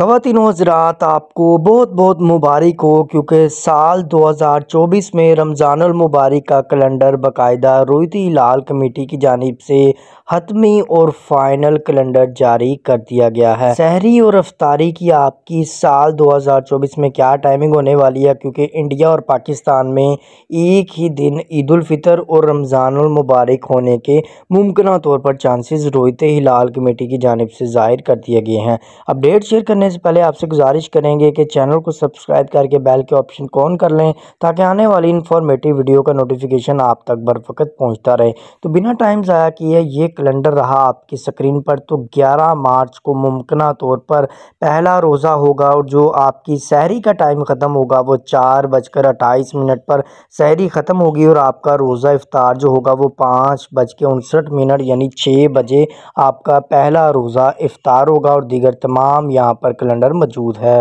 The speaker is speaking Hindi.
ख़वान हजरात आपको बहुत बहुत मुबारक हो क्योंकि साल 2024 में रमज़ान मुबारक का कैलेंडर बाकायदा रोहिती लाल कमेटी की जानब से हतमी और फाइनल कैलेंडर जारी कर दिया गया है शहरी और रफ्तारी की आपकी साल 2024 में क्या टाइमिंग होने वाली है क्योंकि इंडिया और पाकिस्तान में एक ही दिन ईदालफ़ितर और रमज़ान मुबारक होने के मुमकिन तौर पर चांसेस रोहित हिलाल कमेटी की जानब से ज़ाहिर कर दिए गए हैं अपडेट शेयर करने से पहले आपसे गुजारिश करेंगे कि चैनल को सब्सक्राइब करके बैल के ऑप्शन को ऑन कर लें ताकि आने वाली इन्फॉर्मेटिव वीडियो का नोटिफिकेशन आप तक बर वक्त पहुँचता रहे तो बिना टाइम ज़ाया किए ये कैलेंडर रहा आपकी स्क्रीन पर तो ग्यारह मार्च को मुमकिन तौर पर पहला रोज़ा होगा और जो आपकी शहरी का टाइम ख़त्म होगा वो चार बजकर अट्ठाईस मिनट पर शहरी ख़त्म होगी और आपका रोज़ा इफ्तार जो होगा वो पाँच बज के उनसठ मिनट यानी छः बजे आपका पहला रोज़ा इफ्तार होगा और दीगर तमाम यहाँ पर कैलेंडर मौजूद है।